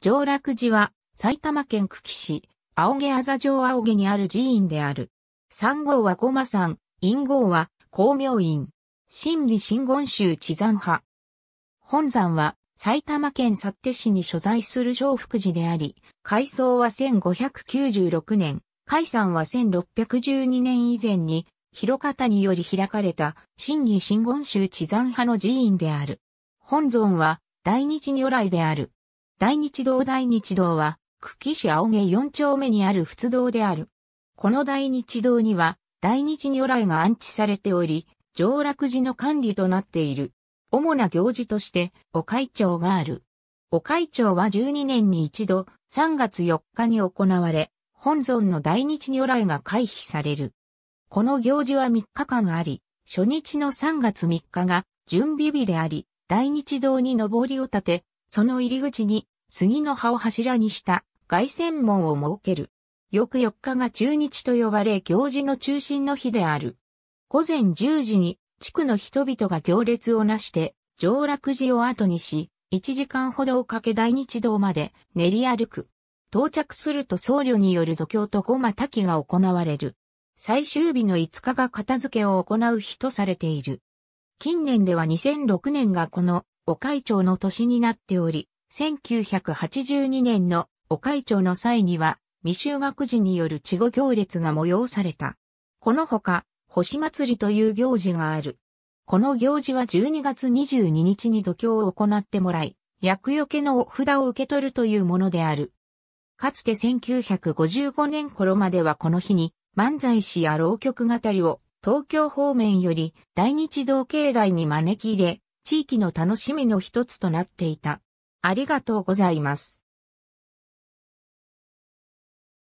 上洛寺は埼玉県久喜市、青毛あざ城青毛にある寺院である。三号は駒山、陰号は光明院。新理新言宗地山派。本山は埼玉県幸手市に所在する上福寺であり、改装は1596年、改山は1612年以前に、広方により開かれた新義新言宗地山派の寺院である。本尊は大日如来である。大日堂大日堂は、久喜市青毛四丁目にある仏堂である。この大日堂には、大日如来が安置されており、上洛寺の管理となっている。主な行事として、お会長がある。お会長は12年に一度、3月4日に行われ、本尊の大日如来が回避される。この行事は3日間あり、初日の3月3日が準備日であり、大日堂に上りを立て、その入り口に杉の葉を柱にした外線門を設ける。翌4日が中日と呼ばれ行事の中心の日である。午前10時に地区の人々が行列をなして上落寺を後にし、1時間ほどをかけ大日堂まで練り歩く。到着すると僧侶による度胸とごま滝が行われる。最終日の5日が片付けを行う日とされている。近年では2006年がこのお会長の年になっており、1982年のお会長の際には、未就学児による稚語行列が催された。このほか、星祭りという行事がある。この行事は12月22日に度胸を行ってもらい、厄除けのお札を受け取るというものである。かつて1955年頃まではこの日に、漫才師や浪曲語りを東京方面より大日同境内に招き入れ、地域の楽しみの一つとなっていた。ありがとうございます。